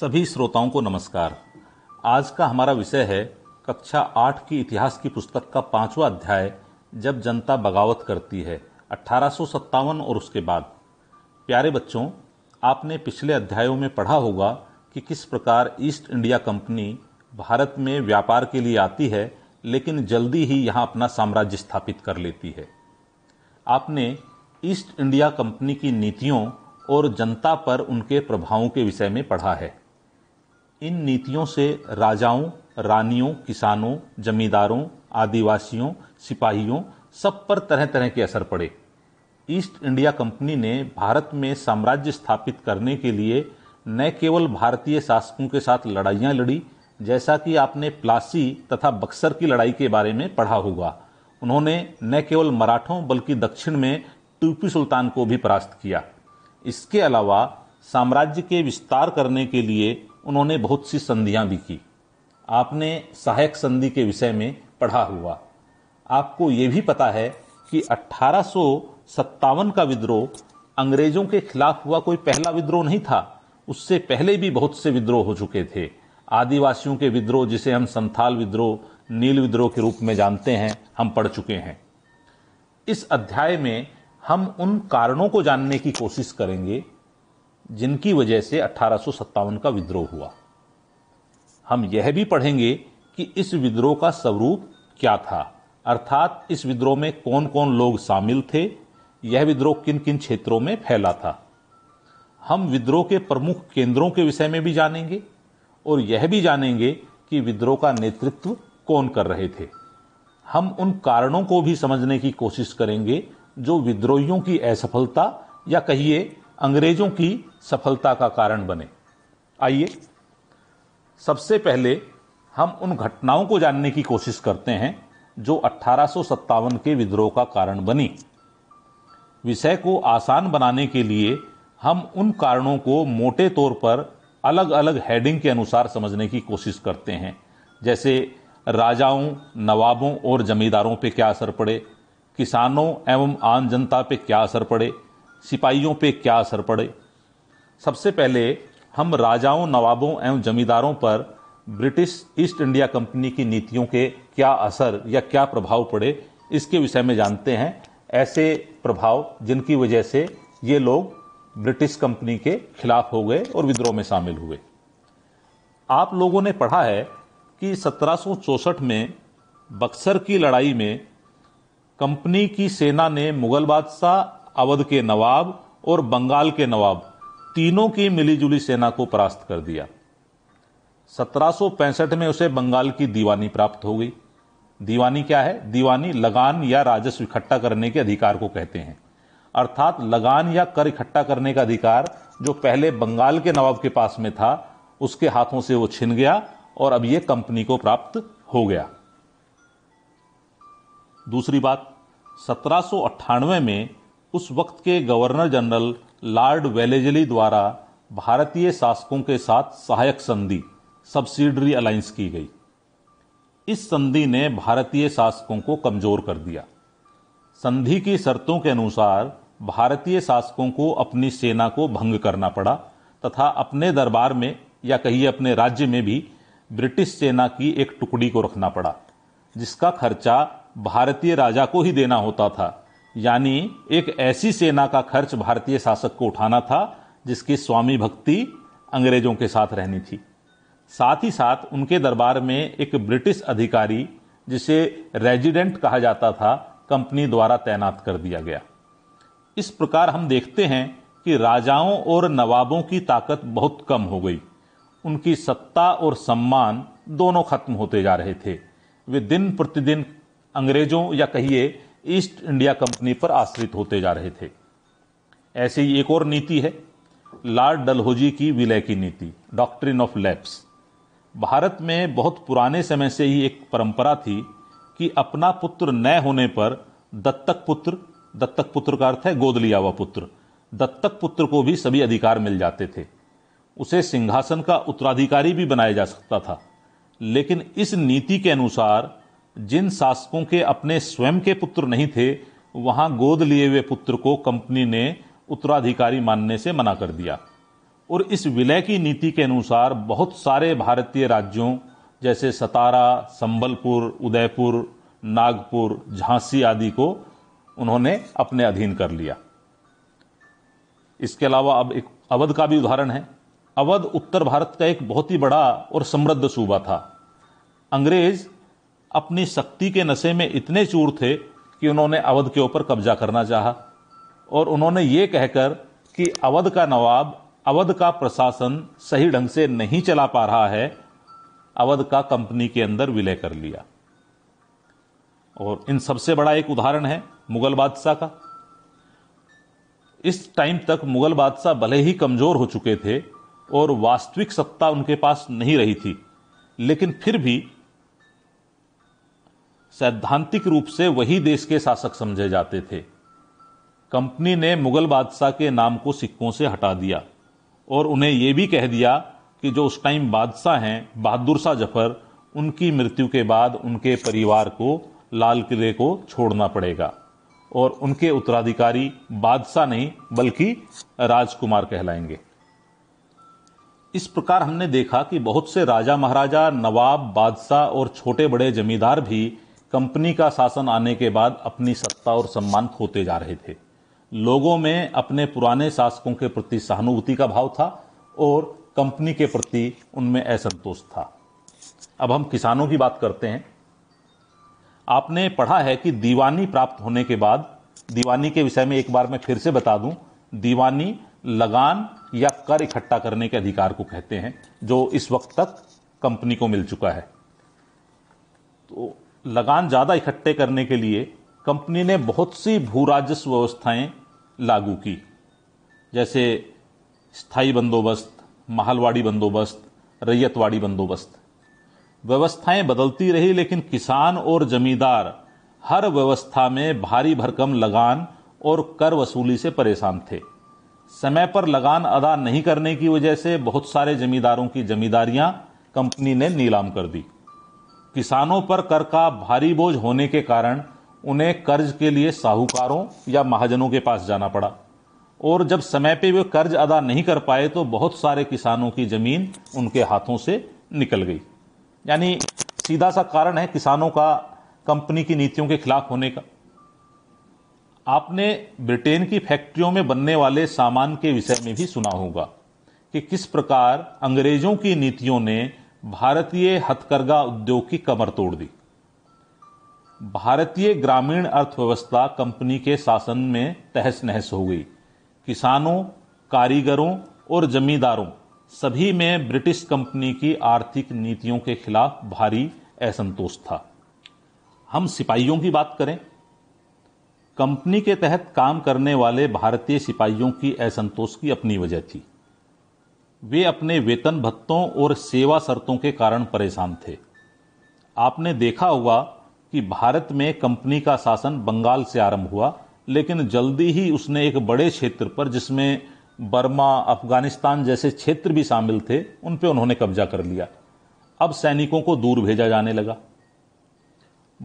सभी श्रोताओं को नमस्कार आज का हमारा विषय है कक्षा आठ की इतिहास की पुस्तक का पांचवा अध्याय जब जनता बगावत करती है अट्ठारह और उसके बाद प्यारे बच्चों आपने पिछले अध्यायों में पढ़ा होगा कि किस प्रकार ईस्ट इंडिया कंपनी भारत में व्यापार के लिए आती है लेकिन जल्दी ही यहाँ अपना साम्राज्य स्थापित कर लेती है आपने ईस्ट इंडिया कंपनी की नीतियों और जनता पर उनके प्रभावों के विषय में पढ़ा है इन नीतियों से राजाओं रानियों किसानों जमींदारों आदिवासियों सिपाहियों सब पर तरह तरह के असर पड़े ईस्ट इंडिया कंपनी ने भारत में साम्राज्य स्थापित करने के लिए न केवल भारतीय शासकों के साथ लड़ाइयाँ लड़ी जैसा कि आपने प्लासी तथा बक्सर की लड़ाई के बारे में पढ़ा होगा उन्होंने न केवल मराठों बल्कि दक्षिण में टूपी सुल्तान को भी परास्त किया इसके अलावा साम्राज्य के विस्तार करने के लिए उन्होंने बहुत सी संधियां भी की आपने सहायक संधि के विषय में पढ़ा हुआ आपको ये भी पता है कि अट्ठारह का विद्रोह अंग्रेजों के खिलाफ हुआ कोई पहला विद्रोह नहीं था उससे पहले भी बहुत से विद्रोह हो चुके थे आदिवासियों के विद्रोह जिसे हम संथाल विद्रोह नील विद्रोह के रूप में जानते हैं हम पढ़ चुके हैं इस अध्याय में हम उन कारणों को जानने की कोशिश करेंगे जिनकी वजह से अठारह का विद्रोह हुआ हम यह भी पढ़ेंगे कि इस विद्रोह का स्वरूप क्या था अर्थात इस विद्रोह में कौन कौन लोग शामिल थे यह विद्रोह किन किन क्षेत्रों में फैला था हम विद्रोह के प्रमुख केंद्रों के विषय में भी जानेंगे और यह भी जानेंगे कि विद्रोह का नेतृत्व कौन कर रहे थे हम उन कारणों को भी समझने की कोशिश करेंगे जो विद्रोहियों की असफलता या कहिए अंग्रेजों की सफलता का कारण बने आइए सबसे पहले हम उन घटनाओं को जानने की कोशिश करते हैं जो अट्ठारह के विद्रोह का कारण बनी विषय को आसान बनाने के लिए हम उन कारणों को मोटे तौर पर अलग अलग हेडिंग के अनुसार समझने की कोशिश करते हैं जैसे राजाओं नवाबों और जमींदारों पे क्या असर पड़े किसानों एवं आम जनता पे क्या असर पड़े सिपाहियों पे क्या असर पड़े सबसे पहले हम राजाओं नवाबों एवं जमींदारों पर ब्रिटिश ईस्ट इंडिया कंपनी की नीतियों के क्या असर या क्या प्रभाव पड़े इसके विषय में जानते हैं ऐसे प्रभाव जिनकी वजह से ये लोग ब्रिटिश कंपनी के खिलाफ हो गए और विद्रोह में शामिल हुए आप लोगों ने पढ़ा है कि सत्रह में बक्सर की लड़ाई में कंपनी की सेना ने मुगल बादशाह अवध के नवाब और बंगाल के नवाब तीनों की मिलीजुली सेना को परास्त कर दिया 1765 में उसे बंगाल की दीवानी प्राप्त हो गई दीवानी क्या है दीवानी लगान या राजस्व इकट्ठा करने के अधिकार को कहते हैं अर्थात लगान या कर इकट्ठा करने का अधिकार जो पहले बंगाल के नवाब के पास में था उसके हाथों से वो छिन गया और अब ये कंपनी को प्राप्त हो गया दूसरी बात सत्रह में उस वक्त के गवर्नर जनरल लॉर्ड वेलेजली द्वारा भारतीय शासकों के साथ सहायक संधि सब्सिडरी अलायंस की गई इस संधि ने भारतीय शासकों को कमजोर कर दिया संधि की शर्तों के अनुसार भारतीय शासकों को अपनी सेना को भंग करना पड़ा तथा अपने दरबार में या कहिए अपने राज्य में भी ब्रिटिश सेना की एक टुकड़ी को रखना पड़ा जिसका खर्चा भारतीय राजा को ही देना होता था यानी एक ऐसी सेना का खर्च भारतीय शासक को उठाना था जिसकी स्वामी भक्ति अंग्रेजों के साथ रहनी थी साथ ही साथ उनके दरबार में एक ब्रिटिश अधिकारी जिसे रेजिडेंट कहा जाता था कंपनी द्वारा तैनात कर दिया गया इस प्रकार हम देखते हैं कि राजाओं और नवाबों की ताकत बहुत कम हो गई उनकी सत्ता और सम्मान दोनों खत्म होते जा रहे थे वे दिन प्रतिदिन अंग्रेजों या कहिए ईस्ट इंडिया कंपनी पर आश्रित होते जा रहे थे ऐसी ही एक और नीति है लॉर्ड डलहोजी की विलय की नीति डॉक्ट्रिन ऑफ लैप्स भारत में बहुत पुराने समय से ही एक परंपरा थी कि अपना पुत्र न होने पर दत्तक पुत्र दत्तक पुत्र का अर्थ है गोद लिया हुआ पुत्र दत्तक पुत्र को भी सभी अधिकार मिल जाते थे उसे सिंहासन का उत्तराधिकारी भी बनाया जा सकता था लेकिन इस नीति के अनुसार जिन शासकों के अपने स्वयं के पुत्र नहीं थे वहां गोद लिए हुए पुत्र को कंपनी ने उत्तराधिकारी मानने से मना कर दिया और इस विलय की नीति के अनुसार बहुत सारे भारतीय राज्यों जैसे सतारा संबलपुर उदयपुर नागपुर झांसी आदि को उन्होंने अपने अधीन कर लिया इसके अलावा अब एक अवध का भी उदाहरण है अवध उत्तर भारत का एक बहुत ही बड़ा और समृद्ध सूबा था अंग्रेज अपनी शक्ति के नशे में इतने चूर थे कि उन्होंने अवध के ऊपर कब्जा करना चाहा और उन्होंने ये कहकर कि अवध का नवाब अवध का प्रशासन सही ढंग से नहीं चला पा रहा है अवध का कंपनी के अंदर विलय कर लिया और इन सबसे बड़ा एक उदाहरण है मुगल बादशाह का इस टाइम तक मुगल बादशाह भले ही कमजोर हो चुके थे और वास्तविक सत्ता उनके पास नहीं रही थी लेकिन फिर भी सैद्धांतिक रूप से वही देश के शासक समझे जाते थे कंपनी ने मुगल बादशाह के नाम को सिक्कों से हटा दिया और उन्हें यह भी कह दिया कि जो उस टाइम बादशाह हैं बहादुर शाह जफर उनकी मृत्यु के बाद उनके परिवार को लाल किले को छोड़ना पड़ेगा और उनके उत्तराधिकारी बादशाह नहीं बल्कि राजकुमार कहलाएंगे इस प्रकार हमने देखा कि बहुत से राजा महाराजा नवाब बादशाह और छोटे बड़े जमींदार भी कंपनी का शासन आने के बाद अपनी सत्ता और सम्मान खोते जा रहे थे लोगों में अपने पुराने शासकों के प्रति सहानुभूति का भाव था और कंपनी के प्रति उनमें असंतोष था अब हम किसानों की बात करते हैं आपने पढ़ा है कि दीवानी प्राप्त होने के बाद दीवानी के विषय में एक बार मैं फिर से बता दूं दीवानी लगान या कर इकट्ठा करने के अधिकार को कहते हैं जो इस वक्त तक कंपनी को मिल चुका है तो लगान ज़्यादा इकट्ठे करने के लिए कंपनी ने बहुत सी भू राजस्व व्यवस्थाएं लागू की जैसे स्थाई बंदोबस्त महलवाड़ी बंदोबस्त रैयतवाड़ी बंदोबस्त व्यवस्थाएं बदलती रही लेकिन किसान और जमींदार हर व्यवस्था में भारी भरकम लगान और कर वसूली से परेशान थे समय पर लगान अदा नहीं करने की वजह से बहुत सारे जमींदारों की जमींदारियां कंपनी ने नीलाम कर दी किसानों पर कर का भारी बोझ होने के कारण उन्हें कर्ज के लिए साहूकारों या महाजनों के पास जाना पड़ा और जब समय पे वे कर्ज अदा नहीं कर पाए तो बहुत सारे किसानों की ज़मीन उनके हाथों से निकल गई यानी सीधा सा कारण है किसानों का कंपनी की नीतियों के खिलाफ होने का आपने ब्रिटेन की फैक्ट्रियों में बनने वाले सामान के विषय में भी सुना होगा कि किस प्रकार अंग्रेजों की नीतियों ने भारतीय हथकरघा उद्योग की कमर तोड़ दी भारतीय ग्रामीण अर्थव्यवस्था कंपनी के शासन में तहस नहस हो गई किसानों कारीगरों और जमींदारों सभी में ब्रिटिश कंपनी की आर्थिक नीतियों के खिलाफ भारी असंतोष था हम सिपाहियों की बात करें कंपनी के तहत काम करने वाले भारतीय सिपाहियों की असंतोष की अपनी वजह थी वे अपने वेतन भत्तों और सेवा शर्तों के कारण परेशान थे आपने देखा होगा कि भारत में कंपनी का शासन बंगाल से आरंभ हुआ लेकिन जल्दी ही उसने एक बड़े क्षेत्र पर जिसमें बर्मा अफगानिस्तान जैसे क्षेत्र भी शामिल थे उन पर उन्होंने कब्जा कर लिया अब सैनिकों को दूर भेजा जाने लगा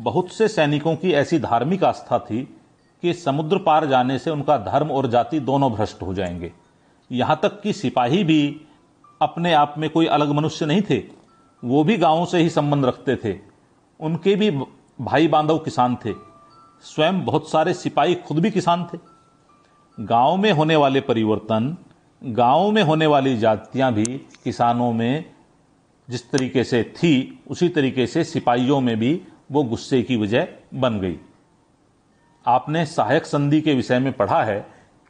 बहुत से सैनिकों की ऐसी धार्मिक आस्था थी कि समुद्र पार जाने से उनका धर्म और जाति दोनों भ्रष्ट हो जाएंगे यहाँ तक कि सिपाही भी अपने आप में कोई अलग मनुष्य नहीं थे वो भी गांवों से ही संबंध रखते थे उनके भी भाई बांधव किसान थे स्वयं बहुत सारे सिपाही खुद भी किसान थे गांव में होने वाले परिवर्तन गांव में होने वाली जातियां भी किसानों में जिस तरीके से थी उसी तरीके से सिपाहियों में भी वो गुस्से की वजह बन गई आपने सहायक संधि के विषय में पढ़ा है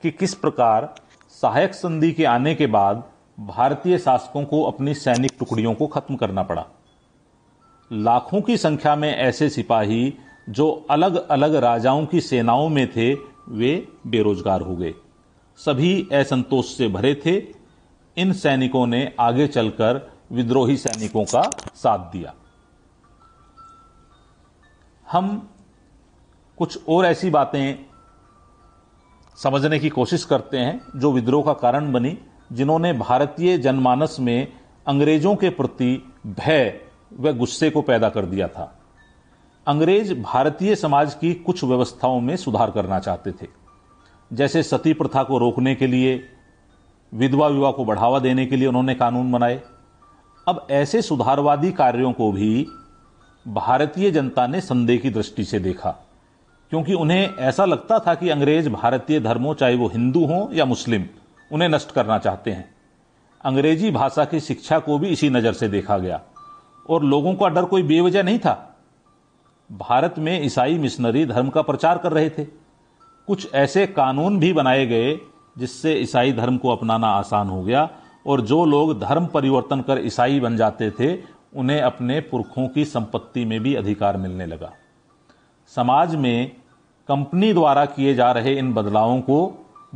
कि किस प्रकार सहायक संधि के आने के बाद भारतीय शासकों को अपनी सैनिक टुकड़ियों को खत्म करना पड़ा लाखों की संख्या में ऐसे सिपाही जो अलग अलग राजाओं की सेनाओं में थे वे बेरोजगार हो गए सभी असंतोष से भरे थे इन सैनिकों ने आगे चलकर विद्रोही सैनिकों का साथ दिया हम कुछ और ऐसी बातें समझने की कोशिश करते हैं जो विद्रोह का कारण बनी जिन्होंने भारतीय जनमानस में अंग्रेजों के प्रति भय व गुस्से को पैदा कर दिया था अंग्रेज भारतीय समाज की कुछ व्यवस्थाओं में सुधार करना चाहते थे जैसे सती प्रथा को रोकने के लिए विधवा विवाह को बढ़ावा देने के लिए उन्होंने कानून बनाए अब ऐसे सुधारवादी कार्यों को भी भारतीय जनता ने संदेह की दृष्टि से देखा क्योंकि उन्हें ऐसा लगता था कि अंग्रेज भारतीय धर्मों चाहे वो हिंदू हों या मुस्लिम उन्हें नष्ट करना चाहते हैं अंग्रेजी भाषा की शिक्षा को भी इसी नज़र से देखा गया और लोगों का डर कोई बेवजह नहीं था भारत में ईसाई मिशनरी धर्म का प्रचार कर रहे थे कुछ ऐसे कानून भी बनाए गए जिससे ईसाई धर्म को अपनाना आसान हो गया और जो लोग धर्म परिवर्तन कर ईसाई बन जाते थे उन्हें अपने पुरखों की संपत्ति में भी अधिकार मिलने लगा समाज में कंपनी द्वारा किए जा रहे इन बदलावों को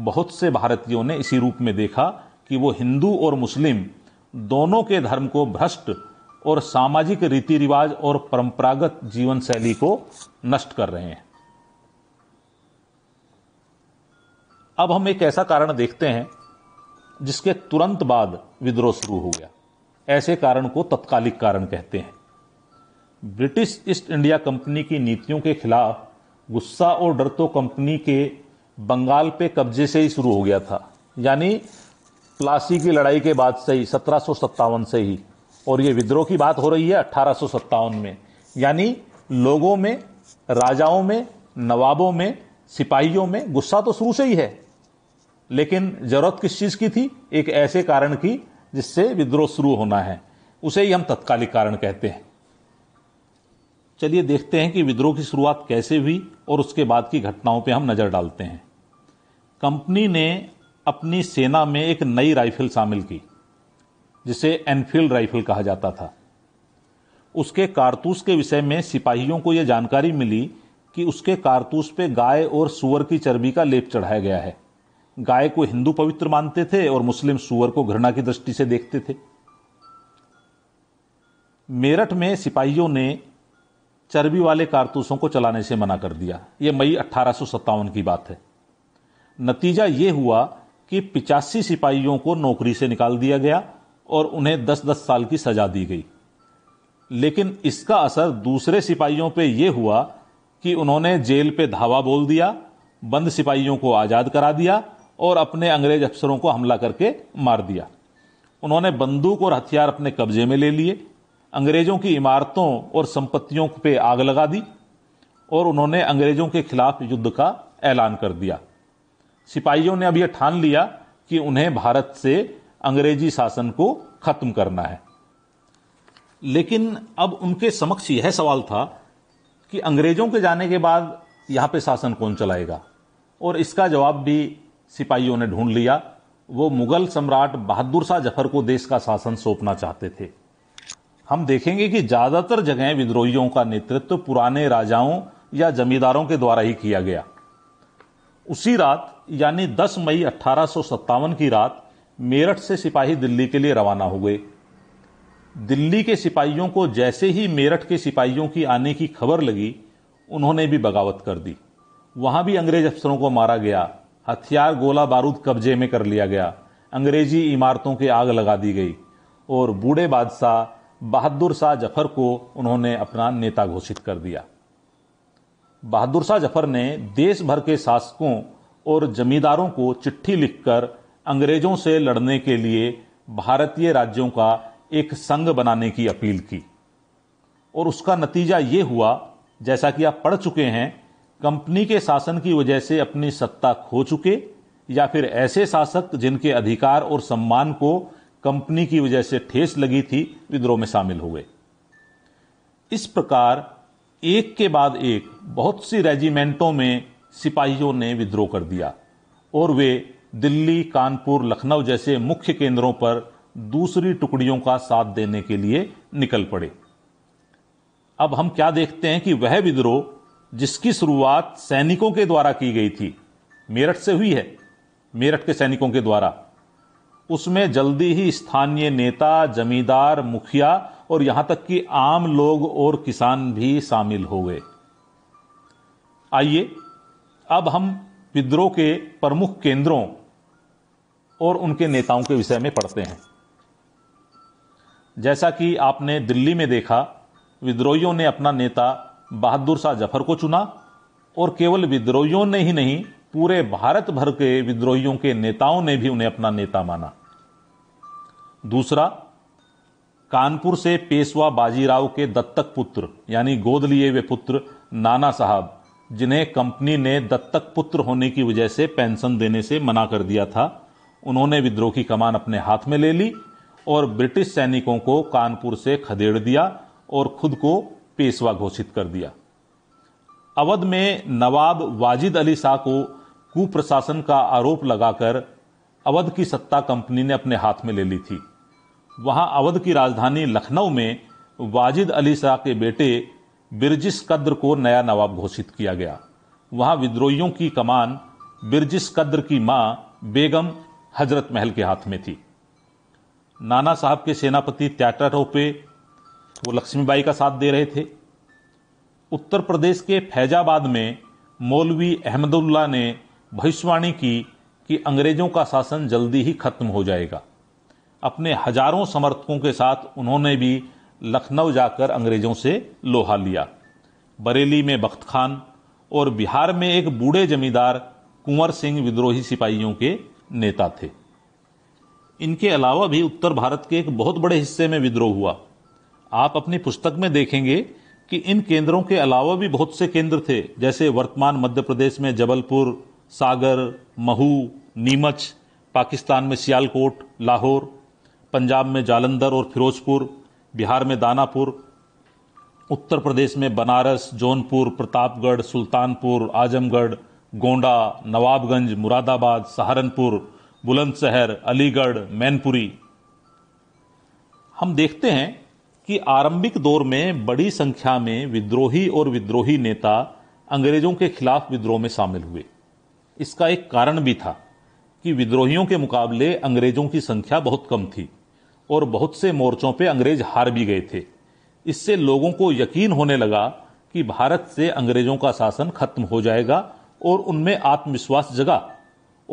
बहुत से भारतीयों ने इसी रूप में देखा कि वो हिंदू और मुस्लिम दोनों के धर्म को भ्रष्ट और सामाजिक रीति रिवाज और परंपरागत जीवन शैली को नष्ट कर रहे हैं अब हम एक ऐसा कारण देखते हैं जिसके तुरंत बाद विद्रोह शुरू हो गया ऐसे कारण को तत्कालिक कारण कहते हैं ब्रिटिश ईस्ट इंडिया कंपनी की नीतियों के खिलाफ गुस्सा और डर तो कंपनी के बंगाल पे कब्जे से ही शुरू हो गया था यानी प्लासी की लड़ाई के बाद से ही सत्रह से ही और ये विद्रोह की बात हो रही है अट्ठारह में यानी लोगों में राजाओं में नवाबों में सिपाहियों में गुस्सा तो शुरू से ही है लेकिन जरूरत किस चीज़ की थी एक ऐसे कारण की जिससे विद्रोह शुरू होना है उसे ही हम तत्कालिक कारण कहते हैं चलिए देखते हैं कि विद्रोह की शुरुआत कैसे हुई और उसके बाद की घटनाओं पर हम नज़र डालते हैं कंपनी ने अपनी सेना में एक नई राइफल शामिल की जिसे एनफील्ड राइफल कहा जाता था उसके कारतूस के विषय में सिपाहियों को यह जानकारी मिली कि उसके कारतूस पे गाय और सुअर की चर्बी का लेप चढ़ाया गया है गाय को हिंदू पवित्र मानते थे और मुस्लिम सुअर को घृणा की दृष्टि से देखते थे मेरठ में सिपाहियों ने चर्बी वाले कारतूसों को चलाने से मना कर दिया ये मई अट्ठारह की बात है नतीजा ये हुआ कि पिचासी सिपाहियों को नौकरी से निकाल दिया गया और उन्हें 10-10 साल की सजा दी गई लेकिन इसका असर दूसरे सिपाहियों पे यह हुआ कि उन्होंने जेल पे धावा बोल दिया बंद सिपाहियों को आज़ाद करा दिया और अपने अंग्रेज अफसरों को हमला करके मार दिया उन्होंने बंदूक और हथियार अपने कब्जे में ले लिए अंग्रेजों की इमारतों और संपत्तियों पे आग लगा दी और उन्होंने अंग्रेजों के खिलाफ युद्ध का ऐलान कर दिया सिपाहियों ने अब यह ठान लिया कि उन्हें भारत से अंग्रेजी शासन को खत्म करना है लेकिन अब उनके समक्ष यह सवाल था कि अंग्रेजों के जाने के बाद यहाँ पे शासन कौन चलाएगा और इसका जवाब भी सिपाहियों ने ढूंढ लिया वो मुगल सम्राट बहादुर शाह जफर को देश का शासन सौंपना चाहते थे हम देखेंगे कि ज्यादातर जगह विद्रोहियों का नेतृत्व पुराने राजाओं या जमींदारों के द्वारा ही किया गया उसी रात यानी 10 मई अठारह की रात मेरठ से सिपाही दिल्ली के लिए रवाना हो गए दिल्ली के सिपाहियों को जैसे ही मेरठ के सिपाहियों की आने की खबर लगी उन्होंने भी बगावत कर दी वहां भी अंग्रेज अफसरों को मारा गया हथियार गोला बारूद कब्जे में कर लिया गया अंग्रेजी इमारतों के आग लगा दी गई और बूढ़े बादशाह बहादुर शाह जफर को उन्होंने अपना नेता घोषित कर दिया बहादुर शाह जफर ने देश भर के शासकों और जमींदारों को चिट्ठी लिखकर अंग्रेजों से लड़ने के लिए भारतीय राज्यों का एक संघ बनाने की अपील की और उसका नतीजा ये हुआ जैसा कि आप पढ़ चुके हैं कंपनी के शासन की वजह से अपनी सत्ता खो चुके या फिर ऐसे शासक जिनके अधिकार और सम्मान को कंपनी की वजह से ठेस लगी थी विद्रोह में शामिल हुए इस प्रकार एक के बाद एक बहुत सी रेजिमेंटों में सिपाहियों ने विद्रोह कर दिया और वे दिल्ली कानपुर लखनऊ जैसे मुख्य केंद्रों पर दूसरी टुकड़ियों का साथ देने के लिए निकल पड़े अब हम क्या देखते हैं कि वह विद्रोह जिसकी शुरुआत सैनिकों के द्वारा की गई थी मेरठ से हुई है मेरठ के सैनिकों के द्वारा उसमें जल्दी ही स्थानीय नेता जमींदार मुखिया और यहां तक कि आम लोग और किसान भी शामिल हो गए आइए अब हम विद्रोह के प्रमुख केंद्रों और उनके नेताओं के विषय में पढ़ते हैं जैसा कि आपने दिल्ली में देखा विद्रोहियों ने अपना नेता बहादुर शाह जफर को चुना और केवल विद्रोहियों ने ही नहीं पूरे भारत भर के विद्रोहियों के नेताओं ने भी उन्हें अपना नेता माना दूसरा कानपुर से पेशवा बाजीराव के दत्तक पुत्र यानी गोद लिए हुए पुत्र नाना साहब जिन्हें कंपनी ने दत्तक पुत्र होने की वजह से पेंशन देने से मना कर दिया था उन्होंने विद्रोह की कमान अपने हाथ में ले ली और ब्रिटिश सैनिकों को कानपुर से खदेड़ दिया और खुद को पेशवा घोषित कर दिया अवध में नवाब वाजिद अली शाह को कुप्रशासन का आरोप लगाकर अवध की सत्ता कंपनी ने अपने हाथ में ले ली थी वहां अवध की राजधानी लखनऊ में वाजिद अली शाह के बेटे बिरजिस कद्र को नया नवाब घोषित किया गया वहां विद्रोहियों की कमान बिरजिस कद्र की मां बेगम हजरत महल के हाथ में थी नाना साहब के सेनापति त्याटा टोपे वो लक्ष्मीबाई का साथ दे रहे थे उत्तर प्रदेश के फैजाबाद में मौलवी अहमदुल्ला ने भविष्यवाणी की कि अंग्रेजों का शासन जल्दी ही खत्म हो जाएगा अपने हजारों समर्थकों के साथ उन्होंने भी लखनऊ जाकर अंग्रेजों से लोहा लिया बरेली में बख्त खान और बिहार में एक बूढ़े जमींदार कुंवर सिंह विद्रोही सिपाहियों के नेता थे इनके अलावा भी उत्तर भारत के एक बहुत बड़े हिस्से में विद्रोह हुआ आप अपनी पुस्तक में देखेंगे कि इन केंद्रों के अलावा भी बहुत से केंद्र थे जैसे वर्तमान मध्य प्रदेश में जबलपुर सागर महू नीमच पाकिस्तान में सियालकोट लाहौर पंजाब में जालंधर और फिरोजपुर बिहार में दानापुर उत्तर प्रदेश में बनारस जौनपुर प्रतापगढ़ सुल्तानपुर आजमगढ़ गोंडा नवाबगंज मुरादाबाद सहारनपुर बुलंदशहर अलीगढ़ मैनपुरी हम देखते हैं कि आरंभिक दौर में बड़ी संख्या में विद्रोही और विद्रोही नेता अंग्रेजों के खिलाफ विद्रोह में शामिल हुए इसका एक कारण भी था कि विद्रोहियों के मुकाबले अंग्रेजों की संख्या बहुत कम थी और बहुत से मोर्चों पर अंग्रेज हार भी गए थे इससे लोगों को यकीन होने लगा कि भारत से अंग्रेजों का शासन खत्म हो जाएगा और उनमें आत्मविश्वास जगा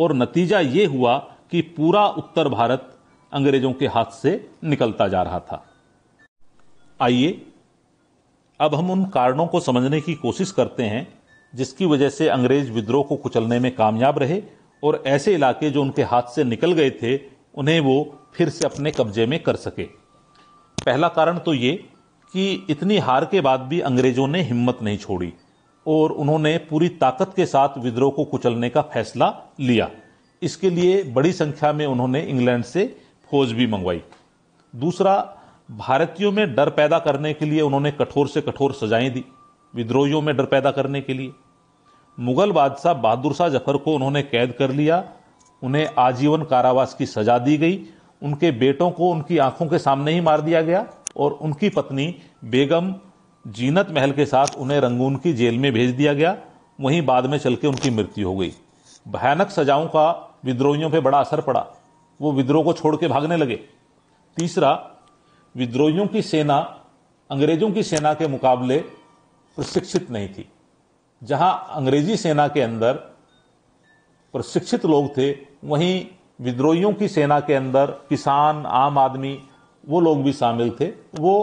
और नतीजा ये हुआ कि पूरा उत्तर भारत अंग्रेजों के हाथ से निकलता जा रहा था आइए अब हम उन कारणों को समझने की कोशिश करते हैं जिसकी वजह से अंग्रेज विद्रोह को कुचलने में कामयाब रहे और ऐसे इलाके जो उनके हाथ से निकल गए थे उन्हें वो फिर से अपने कब्जे में कर सके पहला कारण तो ये कि इतनी हार के बाद भी अंग्रेजों ने हिम्मत नहीं छोड़ी और उन्होंने पूरी ताकत के साथ विद्रोह को कुचलने का फैसला लिया इसके लिए बड़ी संख्या में उन्होंने इंग्लैंड से फौज भी मंगवाई दूसरा भारतीयों में डर पैदा करने के लिए उन्होंने कठोर से कठोर सजाएं दी विद्रोहियों में डर पैदा करने के लिए मुगल बादशाह बहादुर शाह जफर को उन्होंने कैद कर लिया उन्हें आजीवन कारावास की सजा दी गई उनके बेटों को उनकी आंखों के सामने ही मार दिया गया और उनकी पत्नी बेगम जीनत महल के साथ उन्हें रंगून की जेल में भेज दिया गया वहीं बाद में चल के उनकी मृत्यु हो गई भयानक सजाओं का विद्रोहियों पर बड़ा असर पड़ा वो विद्रोह को छोड़ के भागने लगे तीसरा विद्रोहियों की सेना अंग्रेजों की सेना के मुकाबले प्रशिक्षित नहीं थी जहां अंग्रेजी सेना के अंदर प्रशिक्षित लोग थे वहीं विद्रोहियों की सेना के अंदर किसान आम आदमी वो लोग भी शामिल थे वो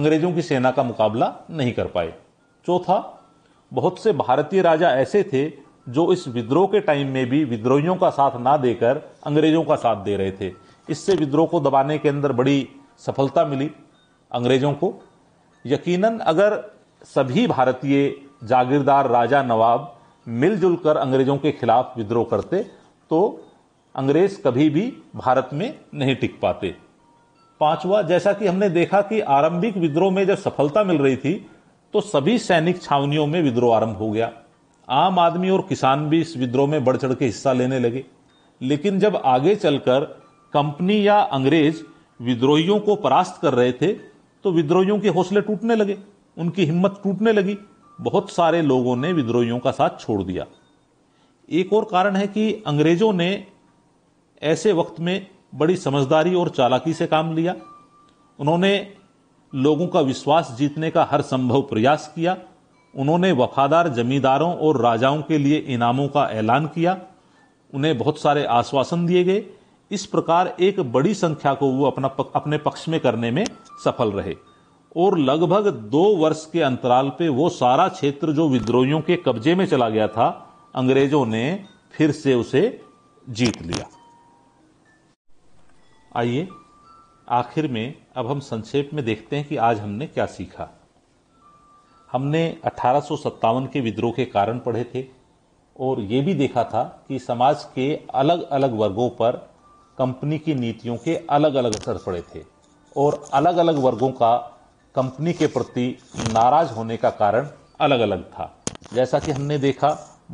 अंग्रेजों की सेना का मुकाबला नहीं कर पाए चौथा बहुत से भारतीय राजा ऐसे थे जो इस विद्रोह के टाइम में भी विद्रोहियों का साथ ना देकर अंग्रेजों का साथ दे रहे थे इससे विद्रोह को दबाने के अंदर बड़ी सफलता मिली अंग्रेजों को यकीनन अगर सभी भारतीय जागीरदार राजा नवाब मिलजुल कर अंग्रेजों के खिलाफ विद्रोह करते तो अंग्रेज कभी भी भारत में नहीं टिक पाते पांचवा जैसा कि हमने देखा कि आरंभिक विद्रोह में जब सफलता मिल रही थी तो सभी सैनिक छावनियों में विद्रोह आरंभ हो गया आम आदमी और किसान भी इस विद्रोह में बढ़ चढ़ के हिस्सा लेने लगे लेकिन जब आगे चलकर कंपनी या अंग्रेज विद्रोहियों को परास्त कर रहे थे तो विद्रोहियों के हौसले टूटने लगे उनकी हिम्मत टूटने लगी बहुत सारे लोगों ने विद्रोहियों का साथ छोड़ दिया एक और कारण है कि अंग्रेजों ने ऐसे वक्त में बड़ी समझदारी और चालाकी से काम लिया उन्होंने लोगों का विश्वास जीतने का हर संभव प्रयास किया उन्होंने वफादार जमींदारों और राजाओं के लिए इनामों का ऐलान किया उन्हें बहुत सारे आश्वासन दिए गए इस प्रकार एक बड़ी संख्या को वो अपना अपने पक्ष में करने में सफल रहे और लगभग दो वर्ष के अंतराल पे वो सारा क्षेत्र जो विद्रोहियों के कब्जे में चला गया था अंग्रेजों ने फिर से उसे जीत लिया आइए आखिर में अब हम संक्षेप में देखते हैं कि आज हमने क्या सीखा हमने अठारह के विद्रोह के कारण पढ़े थे और ये भी देखा था कि समाज के अलग अलग वर्गों पर कंपनी की नीतियों के अलग अलग असर पड़े थे और अलग अलग वर्गों का कंपनी के प्रति नाराज होने का कारण अलग अलग था जैसा कि हमने देखा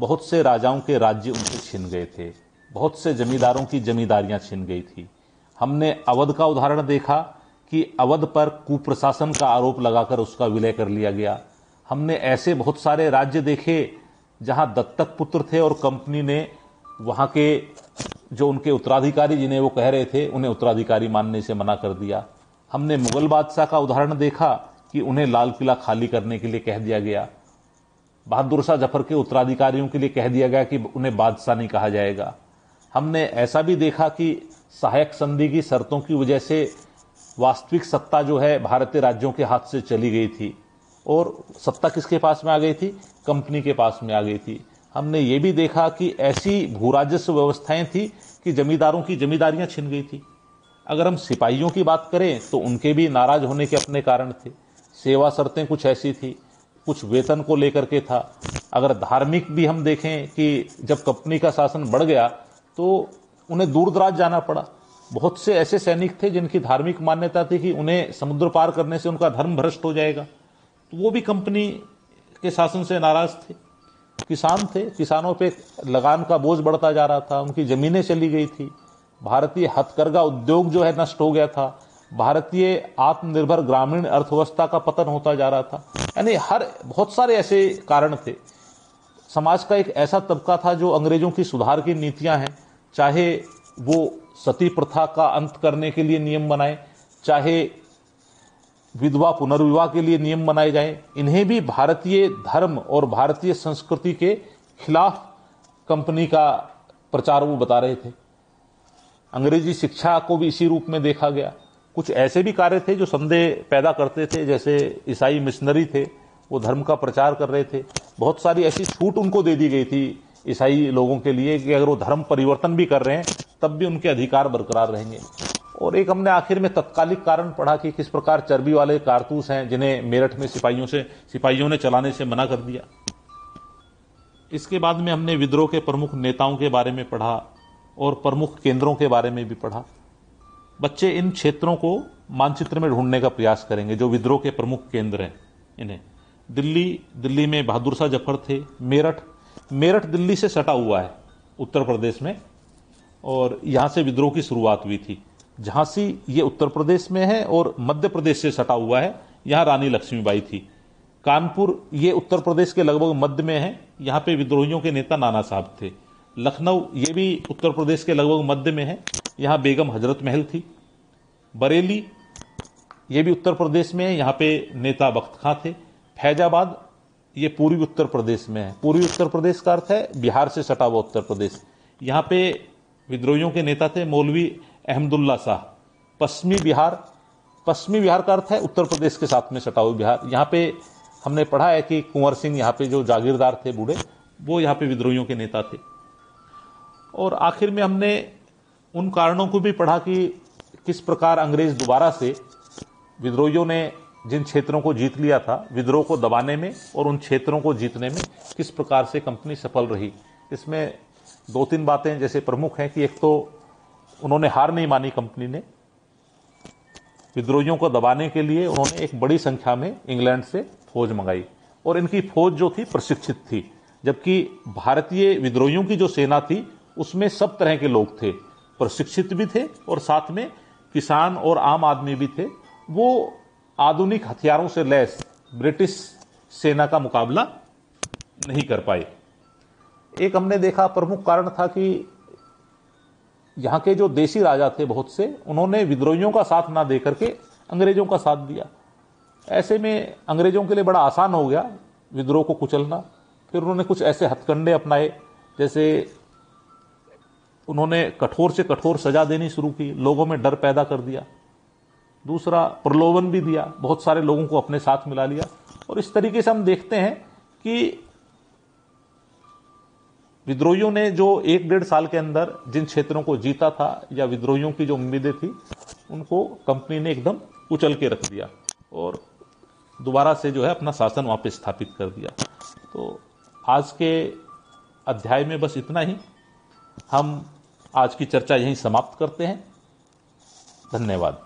बहुत से राजाओं के राज्य उनसे छिन गए थे बहुत से जमींदारों की जमींदारियां छिन गई थी हमने अवध का उदाहरण देखा कि अवध पर कुप्रशासन का आरोप लगाकर उसका विलय कर लिया गया हमने ऐसे बहुत सारे राज्य देखे जहां दत्तक पुत्र थे और कंपनी ने वहां के जो उनके उत्तराधिकारी जिन्हें वो कह रहे थे उन्हें उत्तराधिकारी मानने से मना कर दिया हमने मुगल बादशाह का उदाहरण देखा कि उन्हें लाल किला खाली करने के लिए कह दिया गया बहादुर शाह जफर के उत्तराधिकारियों के लिए कह दिया गया कि उन्हें बादशाह नहीं कहा जाएगा हमने ऐसा भी देखा कि सहायक संधि की शर्तों की वजह से वास्तविक सत्ता जो है भारतीय राज्यों के हाथ से चली गई थी और सत्ता किसके पास में आ गई थी कंपनी के पास में आ गई थी हमने ये भी देखा कि ऐसी भू राजस्व व्यवस्थाएं थी कि जमींदारों की जमींदारियां छिन गई थी अगर हम सिपाहियों की बात करें तो उनके भी नाराज होने के अपने कारण थे सेवा शर्तें कुछ ऐसी थी कुछ वेतन को लेकर के था अगर धार्मिक भी हम देखें कि जब कंपनी का शासन बढ़ गया तो उन्हें दूर दराज जाना पड़ा बहुत से ऐसे सैनिक थे जिनकी धार्मिक मान्यता थी कि उन्हें समुद्र पार करने से उनका धर्म भ्रष्ट हो जाएगा तो वो भी कंपनी के शासन से नाराज थे किसान थे किसानों पे लगान का बोझ बढ़ता जा रहा था उनकी ज़मीनें चली गई थी भारतीय हथकरघा उद्योग जो है नष्ट हो गया था भारतीय आत्मनिर्भर ग्रामीण अर्थव्यवस्था का पतन होता जा रहा था यानी हर बहुत सारे ऐसे कारण थे समाज का एक ऐसा तबका था जो अंग्रेजों की सुधार की नीतियां हैं चाहे वो सती प्रथा का अंत करने के लिए नियम बनाए चाहे विधवा पुनर्विवाह के लिए नियम बनाए जाएं इन्हें भी भारतीय धर्म और भारतीय संस्कृति के खिलाफ कंपनी का प्रचार वो बता रहे थे अंग्रेजी शिक्षा को भी इसी रूप में देखा गया कुछ ऐसे भी कार्य थे जो संदेह पैदा करते थे जैसे ईसाई मिशनरी थे वो धर्म का प्रचार कर रहे थे बहुत सारी ऐसी छूट उनको दे दी गई थी ईसाई लोगों के लिए कि अगर वो धर्म परिवर्तन भी कर रहे हैं तब भी उनके अधिकार बरकरार रहेंगे और एक हमने आखिर में तत्कालिक कारण पढ़ा कि किस प्रकार चर्बी वाले कारतूस हैं जिन्हें मेरठ में सिपाहियों से सिपाहियों ने चलाने से मना कर दिया इसके बाद में हमने विद्रोह के प्रमुख नेताओं के बारे में पढ़ा और प्रमुख केंद्रों के बारे में भी पढ़ा बच्चे इन क्षेत्रों को मानचित्र में ढूंढने का प्रयास करेंगे जो विद्रोह के प्रमुख केंद्र हैं इन्हें दिल्ली दिल्ली में बहादुर शाह जफर थे मेरठ मेरठ दिल्ली से सटा हुआ है उत्तर प्रदेश में और यहाँ से विद्रोह की शुरुआत हुई थी झांसी ये उत्तर प्रदेश में है और मध्य प्रदेश से सटा हुआ है यहाँ रानी लक्ष्मीबाई थी कानपुर ये उत्तर प्रदेश के लगभग मध्य में है यहाँ पे विद्रोहियों के नेता नाना साहब थे लखनऊ ये भी उत्तर प्रदेश के लगभग मध्य में है यहाँ बेगम हजरत महल थी बरेली ये भी उत्तर प्रदेश में है यहाँ पे नेता बख्त खां थे फैजाबाद ये पूर्वी उत्तर प्रदेश में है पूर्वी उत्तर प्रदेश का अर्थ है बिहार से सटा हुआ उत्तर प्रदेश यहाँ पे विद्रोहियों के नेता थे मौलवी अहमदुल्ला शाह पश्चिमी बिहार पश्चिमी बिहार का अर्थ है उत्तर प्रदेश के साथ में सटा हुआ बिहार यहाँ पे हमने पढ़ा है कि कुंवर सिंह यहाँ पे जो जागीरदार थे बूढ़े वो यहाँ पे विद्रोहियों के नेता थे और आखिर में हमने उन कारणों को भी पढ़ा कि किस प्रकार अंग्रेज दोबारा से विद्रोहियों ने जिन क्षेत्रों को जीत लिया था विद्रोह को दबाने में और उन क्षेत्रों को जीतने में किस प्रकार से कंपनी सफल रही इसमें दो तीन बातें जैसे प्रमुख हैं कि एक तो उन्होंने हार नहीं मानी कंपनी ने विद्रोहियों को दबाने के लिए उन्होंने एक बड़ी संख्या में इंग्लैंड से फौज मंगाई और इनकी फौज जो थी प्रशिक्षित थी जबकि भारतीय विद्रोहियों की जो सेना थी उसमें सब तरह के लोग थे प्रशिक्षित भी थे और साथ में किसान और आम आदमी भी थे वो आधुनिक हथियारों से लैस ब्रिटिश सेना का मुकाबला नहीं कर पाए एक हमने देखा प्रमुख कारण था कि यहाँ के जो देसी राजा थे बहुत से उन्होंने विद्रोहियों का साथ ना दे करके अंग्रेजों का साथ दिया ऐसे में अंग्रेजों के लिए बड़ा आसान हो गया विद्रोह को कुचलना फिर उन्होंने कुछ ऐसे हथकंडे अपनाए जैसे उन्होंने कठोर से कठोर सजा देनी शुरू की लोगों में डर पैदा कर दिया दूसरा प्रलोभन भी दिया बहुत सारे लोगों को अपने साथ मिला लिया और इस तरीके से हम देखते हैं कि विद्रोहियों ने जो एक डेढ़ साल के अंदर जिन क्षेत्रों को जीता था या विद्रोहियों की जो उम्मीदें थी उनको कंपनी ने एकदम उचल के रख दिया और दोबारा से जो है अपना शासन वापस स्थापित कर दिया तो आज के अध्याय में बस इतना ही हम आज की चर्चा यहीं समाप्त करते हैं धन्यवाद